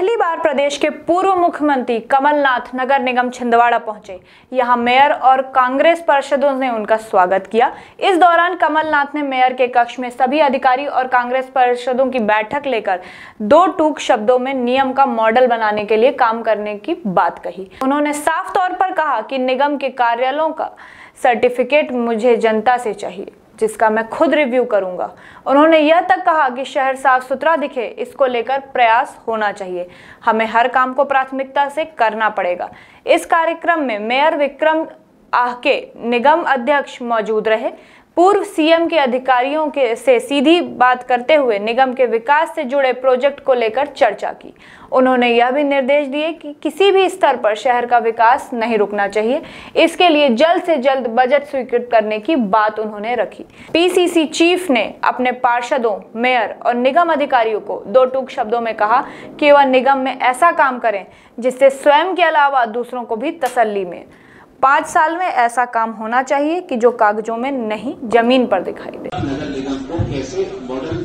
पहली बार प्रदेश के पूर्व मुख्यमंत्री कमलनाथ नगर निगम छिंदवाड़ा पहुंचे यहां मेयर और कांग्रेस पार्षदों ने उनका स्वागत किया इस दौरान कमलनाथ ने मेयर के कक्ष में सभी अधिकारी और कांग्रेस पार्षदों की बैठक लेकर दो टूक शब्दों में नियम का मॉडल बनाने के लिए काम करने की बात कही उन्होंने साफ तौर पर कहा कि निगम के कार्यालयों का सर्टिफिकेट मुझे जनता से चाहिए जिसका मैं खुद रिव्यू करूंगा उन्होंने यह तक कहा कि शहर साफ सुथरा दिखे इसको लेकर प्रयास होना चाहिए हमें हर काम को प्राथमिकता से करना पड़ेगा इस कार्यक्रम में मेयर विक्रम आह के निगम अध्यक्ष मौजूद रहे पूर्व सीएम के अधिकारियों के से सीधी बात करते हुए निगम के विकास से जुड़े प्रोजेक्ट को लेकर चर्चा की उन्होंने यह भी निर्देश दिए कि किसी भी स्तर पर शहर का विकास नहीं रुकना चाहिए इसके लिए जल्द से जल्द बजट स्वीकृत करने की बात उन्होंने रखी पीसीसी चीफ ने अपने पार्षदों मेयर और निगम अधिकारियों को दो टूक शब्दों में कहा कि वह निगम में ऐसा काम करें जिससे स्वयं के अलावा दूसरों को भी तसली में पाँच साल में ऐसा काम होना चाहिए कि जो कागजों में नहीं जमीन पर दिखाई दे नगर निगम को कैसे मॉडल